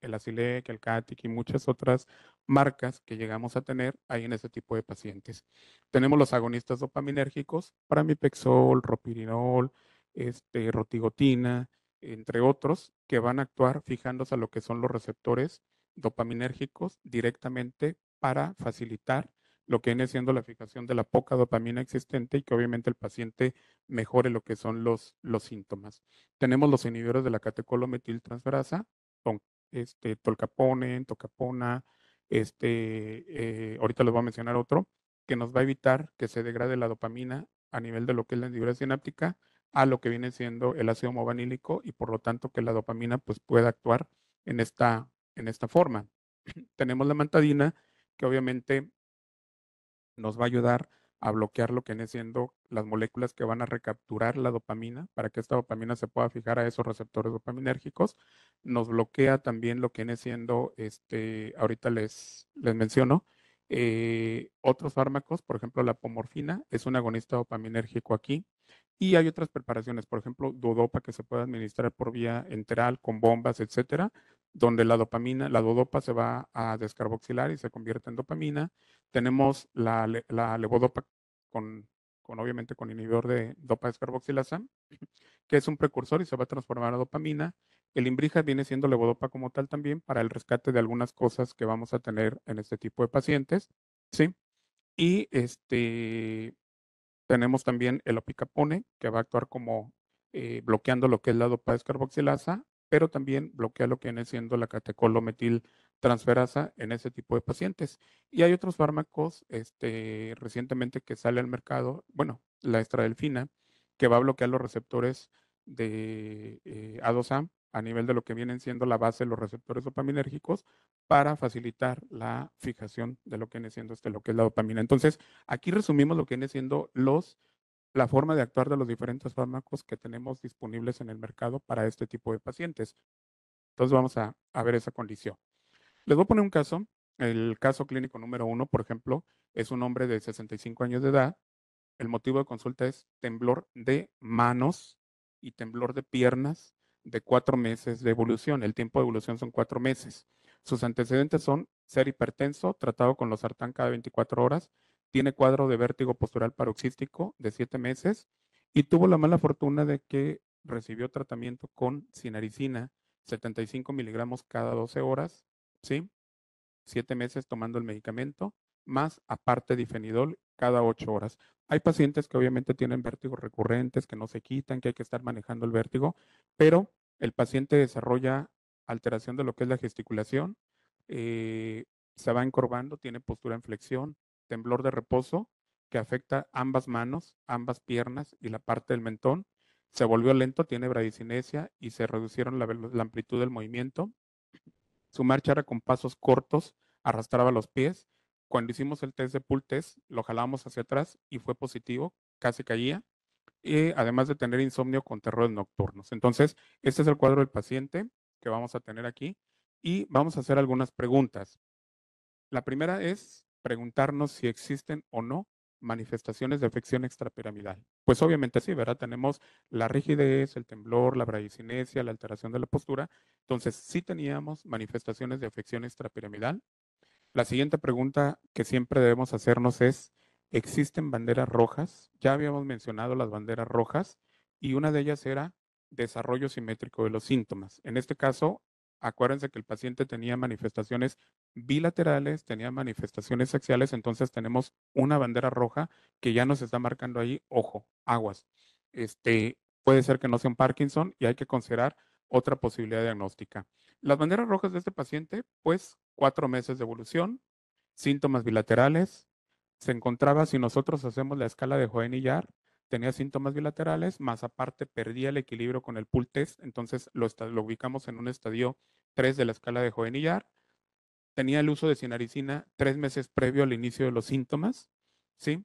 el Asilec, el CATIC y muchas otras marcas que llegamos a tener ahí en ese tipo de pacientes. Tenemos los agonistas dopaminérgicos, paramipexol, ropirinol, este, rotigotina, entre otros, que van a actuar fijándose a lo que son los receptores dopaminérgicos directamente para facilitar lo que viene siendo la fijación de la poca dopamina existente y que obviamente el paciente mejore lo que son los, los síntomas. Tenemos los inhibidores de la catecolometiltransferasa con este, Tolcapone, Tocapona, este, eh, ahorita les voy a mencionar otro, que nos va a evitar que se degrade la dopamina a nivel de lo que es la inhibición sináptica a lo que viene siendo el ácido mobanílico y por lo tanto que la dopamina pues pueda actuar en esta, en esta forma. Tenemos la mantadina que obviamente nos va a ayudar a bloquear lo que viene siendo las moléculas que van a recapturar la dopamina para que esta dopamina se pueda fijar a esos receptores dopaminérgicos. Nos bloquea también lo que viene siendo, este, ahorita les, les menciono, eh, otros fármacos, por ejemplo, la pomorfina es un agonista dopaminérgico aquí. Y hay otras preparaciones, por ejemplo, dodopa que se puede administrar por vía enteral, con bombas, etcétera, donde la dopamina, la dodopa se va a descarboxilar y se convierte en dopamina. Tenemos la, la levodopa con obviamente con inhibidor de dopa descarboxilasa, que es un precursor y se va a transformar a dopamina. El imbrija viene siendo levodopa como tal también para el rescate de algunas cosas que vamos a tener en este tipo de pacientes, ¿sí? Y este, tenemos también el opicapone, que va a actuar como eh, bloqueando lo que es la dopa descarboxilasa, pero también bloquea lo que viene siendo la catecolometil transferasa en ese tipo de pacientes. Y hay otros fármacos este, recientemente que sale al mercado, bueno, la estradelfina, que va a bloquear los receptores de A2A eh, a nivel de lo que vienen siendo la base de los receptores dopaminérgicos para facilitar la fijación de lo que viene siendo este, lo que es la dopamina. Entonces, aquí resumimos lo que viene siendo los la forma de actuar de los diferentes fármacos que tenemos disponibles en el mercado para este tipo de pacientes. Entonces vamos a ver esa condición. Les voy a poner un caso. El caso clínico número uno, por ejemplo, es un hombre de 65 años de edad. El motivo de consulta es temblor de manos y temblor de piernas de cuatro meses de evolución. El tiempo de evolución son cuatro meses. Sus antecedentes son ser hipertenso, tratado con los sartán cada 24 horas, tiene cuadro de vértigo postural paroxístico de siete meses y tuvo la mala fortuna de que recibió tratamiento con sinaricina, 75 miligramos cada 12 horas, ¿sí? Siete meses tomando el medicamento, más aparte difenidol cada ocho horas. Hay pacientes que obviamente tienen vértigos recurrentes, que no se quitan, que hay que estar manejando el vértigo, pero el paciente desarrolla alteración de lo que es la gesticulación, eh, se va encorvando, tiene postura en flexión, temblor de reposo, que afecta ambas manos, ambas piernas y la parte del mentón. Se volvió lento, tiene bradicinesia y se reducieron la amplitud del movimiento. Su marcha era con pasos cortos, arrastraba los pies. Cuando hicimos el test de pull test, lo jalábamos hacia atrás y fue positivo, casi caía. Y eh, además de tener insomnio con terrores nocturnos. Entonces, este es el cuadro del paciente que vamos a tener aquí y vamos a hacer algunas preguntas. La primera es preguntarnos si existen o no manifestaciones de afección extrapiramidal? Pues obviamente sí, ¿verdad? Tenemos la rigidez, el temblor, la bradicinesia, la alteración de la postura. Entonces, sí teníamos manifestaciones de afección extrapiramidal. La siguiente pregunta que siempre debemos hacernos es, ¿existen banderas rojas? Ya habíamos mencionado las banderas rojas y una de ellas era desarrollo simétrico de los síntomas. En este caso, acuérdense que el paciente tenía manifestaciones bilaterales, tenía manifestaciones axiales, entonces tenemos una bandera roja que ya nos está marcando ahí, ojo, aguas. Este, puede ser que no sea un Parkinson y hay que considerar otra posibilidad diagnóstica. Las banderas rojas de este paciente, pues cuatro meses de evolución, síntomas bilaterales, se encontraba, si nosotros hacemos la escala de Joen y Yar, tenía síntomas bilaterales, más aparte perdía el equilibrio con el pull test, entonces lo, ubicamos en un estadio 3 de la escala de Jovenillar. Tenía el uso de sinaricina tres meses previo al inicio de los síntomas, ¿sí?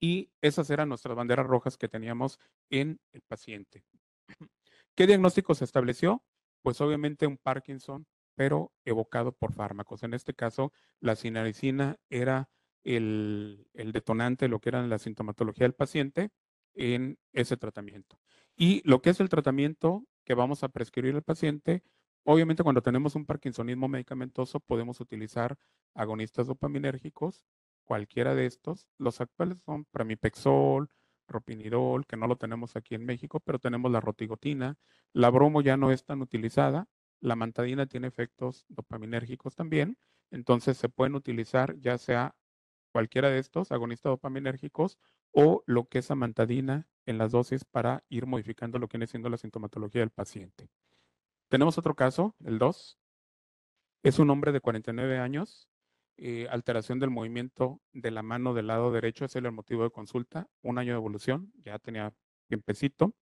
Y esas eran nuestras banderas rojas que teníamos en el paciente. ¿Qué diagnóstico se estableció? Pues obviamente un Parkinson, pero evocado por fármacos. En este caso, la sinaricina era el, detonante lo que era la sintomatología del paciente en ese tratamiento. Y lo que es el tratamiento que vamos a prescribir al paciente, obviamente cuando tenemos un parkinsonismo medicamentoso podemos utilizar agonistas dopaminérgicos, cualquiera de estos. Los actuales son pramipexol, Ropinidol, que no lo tenemos aquí en México, pero tenemos la rotigotina. La bromo ya no es tan utilizada. La mantadina tiene efectos dopaminérgicos también. Entonces se pueden utilizar ya sea cualquiera de estos, agonistas dopaminérgicos o lo que es amantadina en las dosis para ir modificando lo que viene siendo la sintomatología del paciente. Tenemos otro caso, el 2. Es un hombre de 49 años, eh, alteración del movimiento de la mano del lado derecho, es el motivo de consulta, un año de evolución, ya tenía tiempecito,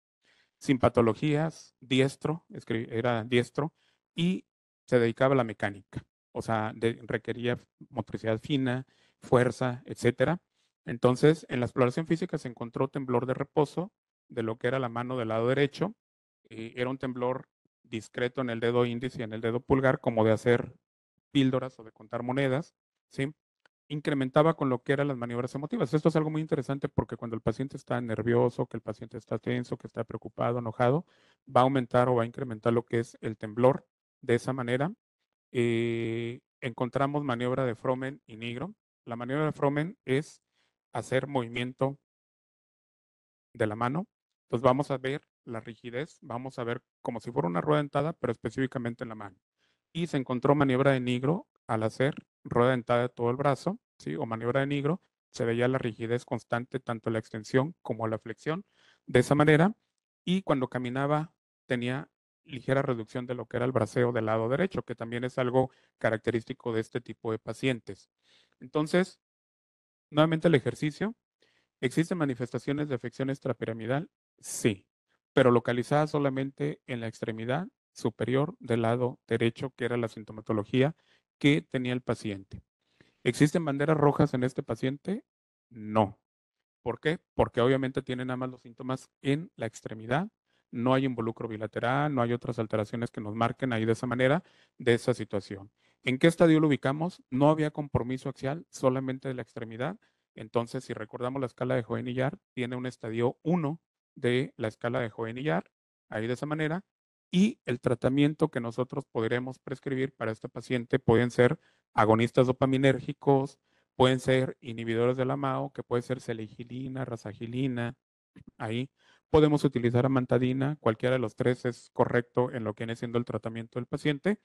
sin patologías, diestro, era diestro, y se dedicaba a la mecánica, o sea, requería motricidad fina, fuerza, etcétera. Entonces, en la exploración física se encontró temblor de reposo de lo que era la mano del lado derecho. Eh, era un temblor discreto en el dedo índice y en el dedo pulgar, como de hacer píldoras o de contar monedas. ¿sí? Incrementaba con lo que eran las maniobras emotivas. Esto es algo muy interesante porque cuando el paciente está nervioso, que el paciente está tenso, que está preocupado, enojado, va a aumentar o va a incrementar lo que es el temblor de esa manera. Eh, encontramos maniobra de Fromen y Nigro, la maniobra de Fromen es hacer movimiento de la mano. Entonces vamos a ver la rigidez, vamos a ver como si fuera una rueda dentada, pero específicamente en la mano. Y se encontró maniobra de Negro al hacer rueda dentada de todo el brazo, ¿sí? o maniobra de Negro se veía la rigidez constante, tanto la extensión como la flexión, de esa manera. Y cuando caminaba tenía ligera reducción de lo que era el braceo del lado derecho, que también es algo característico de este tipo de pacientes. Entonces, nuevamente el ejercicio. ¿Existen manifestaciones de afección extrapiramidal? Sí, pero localizadas solamente en la extremidad superior del lado derecho, que era la sintomatología que tenía el paciente. ¿Existen banderas rojas en este paciente? No. ¿Por qué? Porque obviamente tienen nada más los síntomas en la extremidad. No hay involucro bilateral, no hay otras alteraciones que nos marquen ahí de esa manera, de esa situación. ¿En qué estadio lo ubicamos? No había compromiso axial, solamente de la extremidad. Entonces, si recordamos la escala de Yahr, tiene un estadio 1 de la escala de Yahr. ahí de esa manera. Y el tratamiento que nosotros podremos prescribir para este paciente pueden ser agonistas dopaminérgicos, pueden ser inhibidores de la MAO, que puede ser selegilina, rasagilina, ahí. Podemos utilizar amantadina, cualquiera de los tres es correcto en lo que viene siendo el tratamiento del paciente.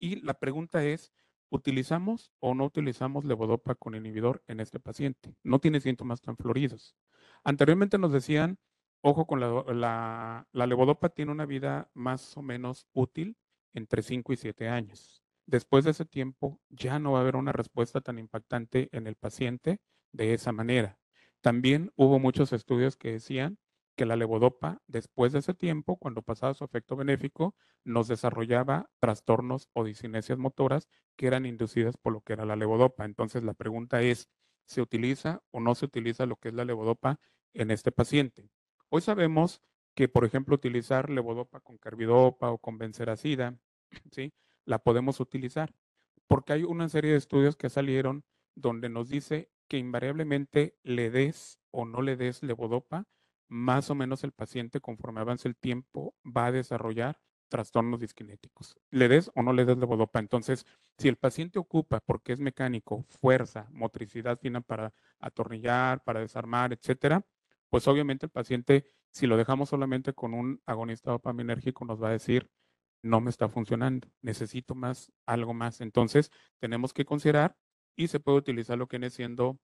Y la pregunta es, ¿utilizamos o no utilizamos levodopa con inhibidor en este paciente? No tiene síntomas tan floridos. Anteriormente nos decían, ojo con la, levodopa tiene una vida más o menos útil entre 5 y 7 años. Después de ese tiempo ya no va a haber una respuesta tan impactante en el paciente de esa manera. También hubo muchos estudios que decían la levodopa, después de ese tiempo, cuando pasaba su efecto benéfico, nos desarrollaba trastornos o disinesias motoras que eran inducidas por lo que era la levodopa. Entonces, la pregunta es, ¿se utiliza o no se utiliza lo que es la levodopa en este paciente? Hoy sabemos que, por ejemplo, utilizar levodopa con carbidopa o con benceracida, ¿sí? La podemos utilizar, porque hay una serie de estudios que salieron donde nos dice que invariablemente le des o no le des levodopa, más o menos el paciente, conforme avance el tiempo, va a desarrollar trastornos disquinéticos. Le des o no le des levodopa. Entonces, si el paciente ocupa, porque es mecánico, fuerza, motricidad fina para atornillar, para desarmar, etcétera, pues obviamente el paciente, si lo dejamos solamente con un agonista dopaminérgico, nos va a decir, no me está funcionando, necesito más, algo más. Entonces, tenemos que considerar y se puede utilizar lo que viene siendo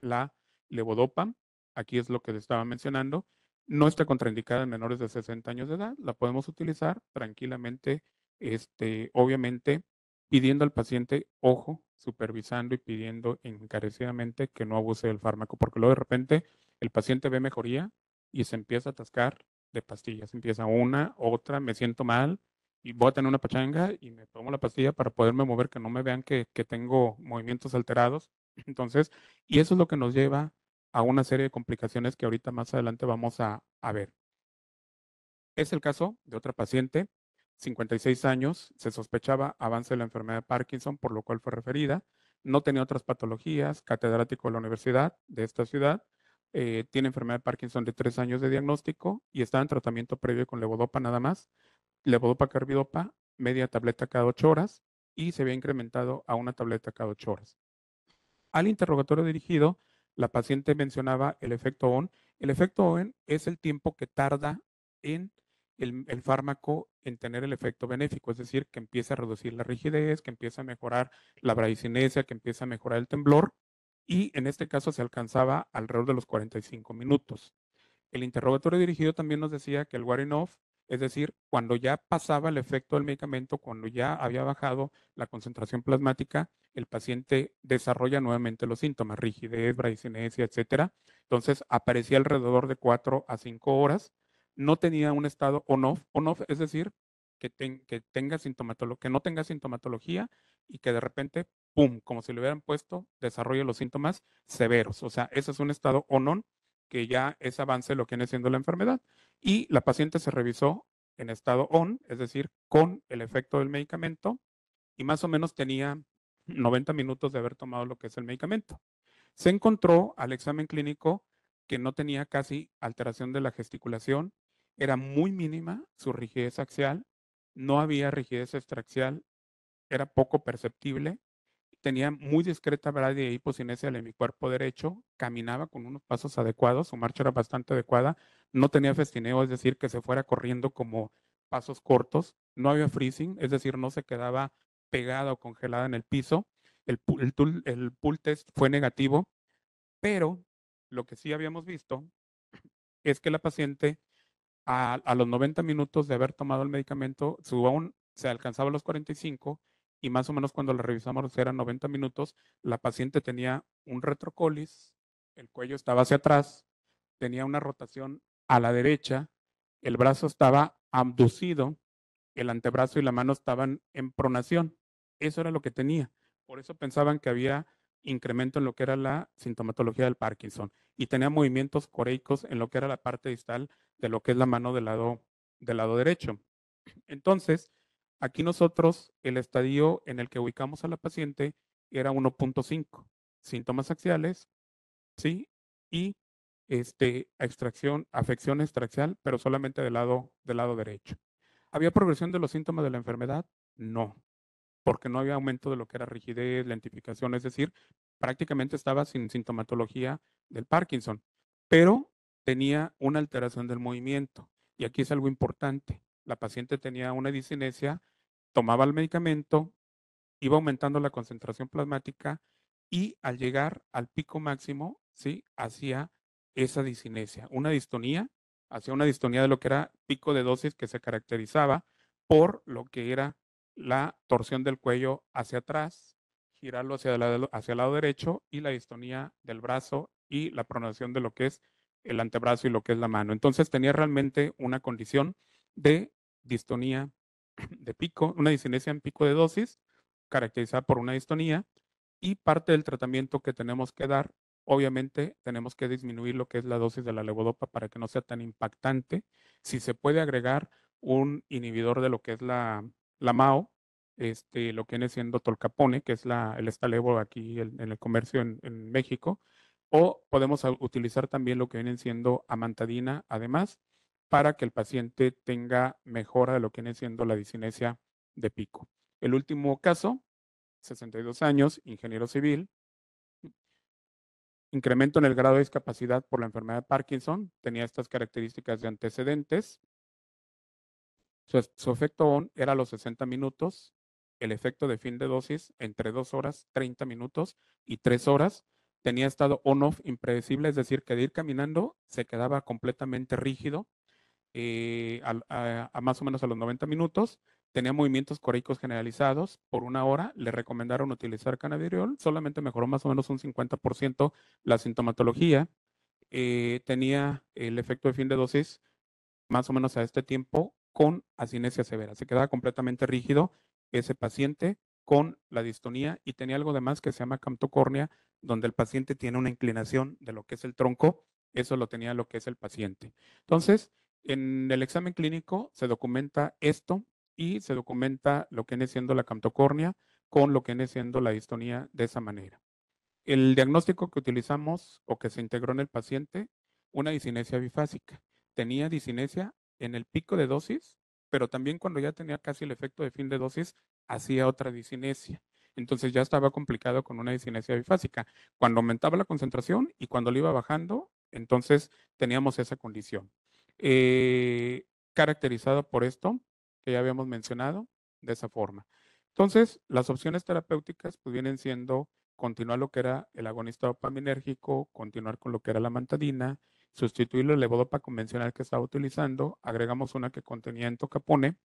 la levodopa aquí es lo que estaba mencionando, no está contraindicada en menores de 60 años de edad, la podemos utilizar tranquilamente, este, obviamente pidiendo al paciente, ojo, supervisando y pidiendo encarecidamente que no abuse del fármaco, porque luego de repente el paciente ve mejoría y se empieza a atascar de pastillas, empieza una, otra, me siento mal y voy a tener una pachanga y me tomo la pastilla para poderme mover, que no me vean que, que tengo movimientos alterados. Entonces, y eso es lo que nos lleva a una serie de complicaciones que ahorita más adelante vamos a, ver. Es el caso de otra paciente, 56 años, se sospechaba avance de la enfermedad de Parkinson, por lo cual fue referida, no tenía otras patologías, catedrático de la universidad de esta ciudad, eh, tiene enfermedad de Parkinson de tres años de diagnóstico y está en tratamiento previo con levodopa nada más, levodopa carbidopa, media tableta cada ocho horas y se había incrementado a una tableta cada ocho horas. Al interrogatorio dirigido la paciente mencionaba el efecto ON. El efecto ON es el tiempo que tarda en el, fármaco en tener el efecto benéfico, es decir, que empieza a reducir la rigidez, que empieza a mejorar la bradicinesia, que empieza a mejorar el temblor, y en este caso se alcanzaba alrededor de los 45 minutos. El interrogatorio dirigido también nos decía que el wearing off, es decir, cuando ya pasaba el efecto del medicamento, cuando ya había bajado la concentración plasmática, el paciente desarrolla nuevamente los síntomas, rigidez, bradicinesia, etcétera. Entonces, aparecía alrededor de 4 a 5 horas, no tenía un estado on-off, on-off es decir, que, tenga que no tenga sintomatología y que de repente, ¡pum!, como si le hubieran puesto, desarrolle los síntomas severos. O sea, ese es un estado on-on que ya es avance lo que viene siendo la enfermedad. Y la paciente se revisó en estado on, es decir, con el efecto del medicamento, y más o menos tenía 90 minutos de haber tomado lo que es el medicamento. Se encontró al examen clínico que no tenía casi alteración de la gesticulación, era muy mínima su rigidez axial, no había rigidez extraxial, era poco perceptible, tenía muy discreta bradia y hipocinesia en mi cuerpo derecho, caminaba con unos pasos adecuados, su marcha era bastante adecuada, no tenía festineo, es decir, que se fuera corriendo como pasos cortos, no había freezing, es decir, no se quedaba pegada o congelada en el piso. El, el, pull test fue negativo, pero lo que sí habíamos visto es que la paciente a, los 90 minutos de haber tomado el medicamento, su aún se alcanzaba los 45 y más o menos cuando la revisamos eran 90 minutos, la paciente tenía un retrocolis, el cuello estaba hacia atrás, tenía una rotación a la derecha, el brazo estaba abducido, el antebrazo y la mano estaban en pronación. Eso era lo que tenía. Por eso pensaban que había incremento en lo que era la sintomatología del Parkinson y tenía movimientos coreicos en lo que era la parte distal de lo que es la mano del lado, del lado derecho. Entonces, aquí nosotros el estadio en el que ubicamos a la paciente era 1.5, síntomas axiales, ¿sí? Y este, extracción, afección extraxial, pero solamente del lado, del lado derecho. ¿Había progresión de los síntomas de la enfermedad? No porque no había aumento de lo que era rigidez, lentificación, es decir, prácticamente estaba sin sintomatología del Parkinson, pero tenía una alteración del movimiento. Y aquí es algo importante. La paciente tenía una disinesia, tomaba el medicamento, iba aumentando la concentración plasmática y al llegar al pico máximo, ¿sí? Hacía esa disinesia, una distonía, hacía una distonía de lo que era pico de dosis que se caracterizaba por lo que era la torsión del cuello hacia atrás, girarlo hacia, el lado derecho y la distonía del brazo y la pronación de lo que es el antebrazo y lo que es la mano. Entonces tenía realmente una condición de distonía de pico, una disinesia en pico de dosis, caracterizada por una distonía, y parte del tratamiento que tenemos que dar, obviamente tenemos que disminuir lo que es la dosis de la levodopa para que no sea tan impactante. Si se puede agregar un inhibidor de lo que es la la MAO, este, lo que viene siendo Tolcapone, que es la, el estalevo aquí en, el comercio en, México, o podemos utilizar también lo que viene siendo amantadina, además, para que el paciente tenga mejora de lo que viene siendo la disinesia de pico. El último caso, 62 años, ingeniero civil, incremento en el grado de discapacidad por la enfermedad de Parkinson, tenía estas características de antecedentes, e-, su, efecto on era a los 60 minutos, el efecto de fin de dosis entre 2 horas, 30 minutos y 3 horas. Tenía estado on-off impredecible, es decir, que de ir caminando se quedaba completamente rígido eh, a, más o menos a los 90 minutos tenía movimientos coreicos generalizados por una hora, le recomendaron utilizar cannabidiol, solamente mejoró más o menos un 50% la sintomatología, eh, tenía el efecto de fin de dosis más o menos a este tiempo con asinesia severa. Se quedaba completamente rígido ese paciente con la distonía y tenía algo más que se llama camptocórnea, donde el paciente tiene una inclinación de lo que es el tronco, eso lo tenía lo que es el paciente. Entonces, en el examen clínico se documenta esto y se documenta lo que viene siendo la camptocórnea con lo que viene siendo la distonía de esa manera. El diagnóstico que utilizamos o que se integró en el paciente, una disinesia bifásica. Tenía disinesia en el pico de dosis, pero también cuando ya tenía casi el efecto de fin de dosis, hacía otra disinesia. Entonces ya estaba complicado con una disinesia bifásica. Cuando aumentaba la concentración y cuando le iba bajando, entonces teníamos esa condición. Eh, caracterizada por esto, que ya habíamos mencionado, de esa forma. Entonces, las opciones terapéuticas pues vienen siendo continuar lo que era el agonista dopaminérgico, continuar con lo que era la mantadina, sustituirlo la levodopa convencional que estaba utilizando, agregamos una que contenía entocapone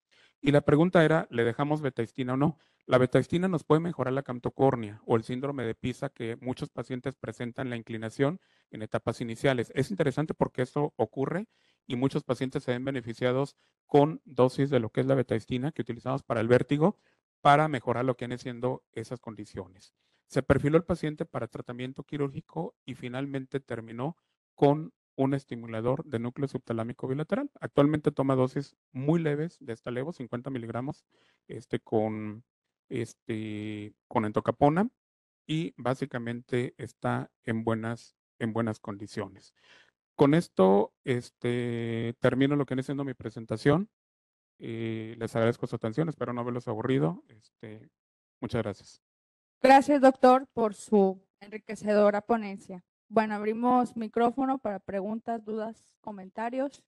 y la pregunta era, ¿le dejamos betaistina o no? La betaistina nos puede mejorar la cornia o el síndrome de Pisa que muchos pacientes presentan la inclinación en etapas iniciales. Es interesante porque esto ocurre y muchos pacientes se ven beneficiados con dosis de lo que es la betaistina que utilizamos para el vértigo para mejorar lo que han siendo esas condiciones. Se perfiló el paciente para tratamiento quirúrgico y finalmente terminó con un estimulador de núcleo subtalámico bilateral. Actualmente toma dosis muy leves de esta levo, 50 miligramos, este, con, este, con entocapona y básicamente está en buenas, en buenas condiciones. Con esto este, termino lo que viene siendo mi presentación. Eh, les agradezco su atención, espero no haberlos aburrido. Este, muchas gracias. Gracias, doctor, por su enriquecedora ponencia. Bueno, abrimos micrófono para preguntas, dudas, comentarios.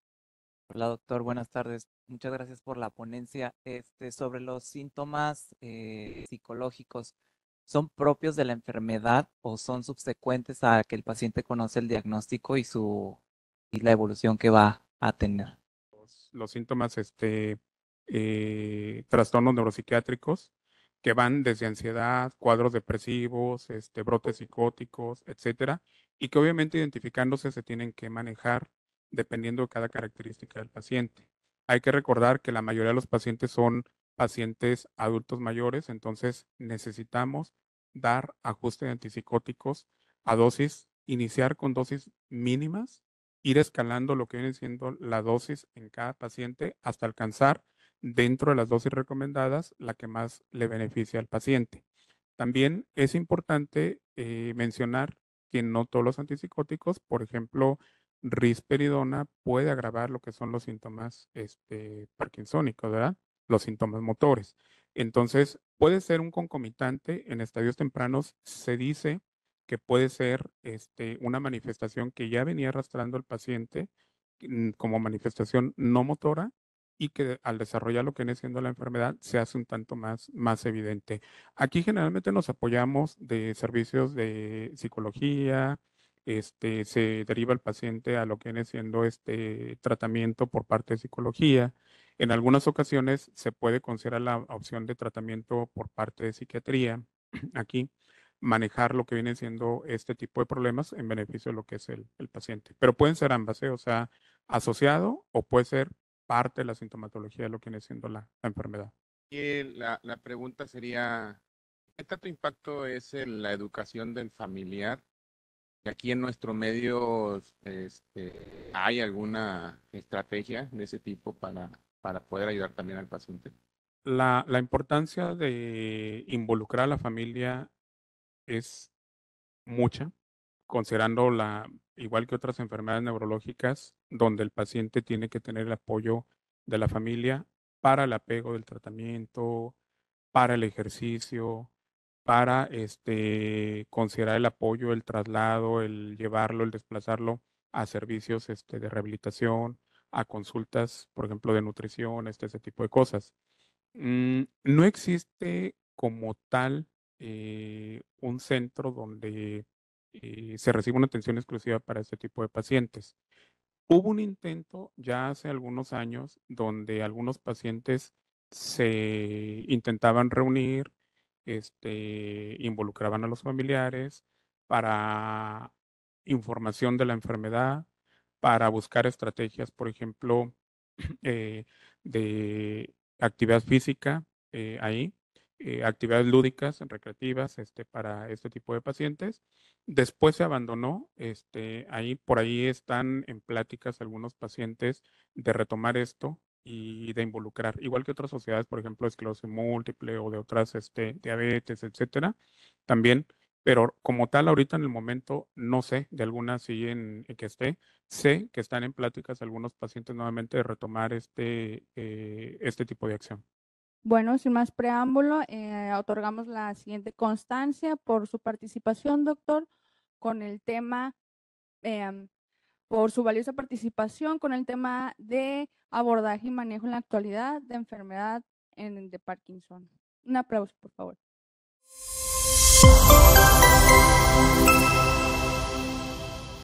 Hola, doctor. Buenas tardes. Muchas gracias por la ponencia. Este, sobre los síntomas eh, psicológicos, ¿son propios de la enfermedad o son subsecuentes a que el paciente conoce el diagnóstico y, su, y la evolución que va a tener? Los, síntomas, este, eh, trastornos neuropsiquiátricos que van desde ansiedad, cuadros depresivos, este, brotes psicóticos, etcétera, y que obviamente identificándose se tienen que manejar dependiendo de cada característica del paciente. Hay que recordar que la mayoría de los pacientes son pacientes adultos mayores, entonces necesitamos dar ajuste antipsicóticos a dosis, iniciar con dosis mínimas, ir escalando lo que viene siendo la dosis en cada paciente hasta alcanzar dentro de las dosis recomendadas la que más le beneficia al paciente. También es importante eh, mencionar que no todos los antipsicóticos, por ejemplo, risperidona puede agravar lo que son los síntomas este, parkinsónicos, ¿verdad? Los síntomas motores. Entonces, puede ser un concomitante en estadios tempranos. Se dice que puede ser este, una manifestación que ya venía arrastrando el paciente mm, como manifestación no motora y que al desarrollar lo que viene siendo la enfermedad se hace un tanto más, más evidente. Aquí generalmente nos apoyamos de servicios de psicología, este, se deriva el paciente a lo que viene siendo este tratamiento por parte de psicología. En algunas ocasiones se puede considerar la opción de tratamiento por parte de psiquiatría. Aquí manejar lo que viene siendo este tipo de problemas en beneficio de lo que es el, paciente. Pero pueden ser ambas, ¿eh? o sea, asociado o puede ser parte de la sintomatología de lo que viene siendo la, enfermedad. Y eh, la, pregunta sería, ¿qué tanto impacto es en la educación del familiar? Aquí en nuestro medio este, hay alguna estrategia de ese tipo para, poder ayudar también al paciente. La, la importancia de involucrar a la familia es mucha, considerando la, igual que otras enfermedades neurológicas, donde el paciente tiene que tener el apoyo de la familia para el apego del tratamiento, para el ejercicio, para este, considerar el apoyo, el traslado, el llevarlo, el desplazarlo a servicios este, de rehabilitación, a consultas, por ejemplo, de nutrición, este, ese tipo de cosas. Mm, no existe como tal eh, un centro donde eh, se reciba una atención exclusiva para este tipo de pacientes. Hubo un intento ya hace algunos años donde algunos pacientes se intentaban reunir, este, involucraban a los familiares para información de la enfermedad, para buscar estrategias, por ejemplo, eh, de actividad física eh, ahí, eh, actividades lúdicas, recreativas, este, para este tipo de pacientes. Después se abandonó, este, ahí, por ahí están en pláticas algunos pacientes de retomar esto y de involucrar, igual que otras sociedades, por ejemplo, esclerosis múltiple o de otras este, diabetes, etcétera, también, pero como tal, ahorita en el momento no sé, de alguna siguen que esté, sé que están en pláticas algunos pacientes nuevamente de retomar este, eh, este tipo de acción. Bueno, sin más preámbulo, eh, otorgamos la siguiente constancia por su participación, doctor, con el tema, em, por su valiosa participación con el tema de abordaje y manejo en la actualidad de enfermedad de Parkinson. Un aplauso, por favor.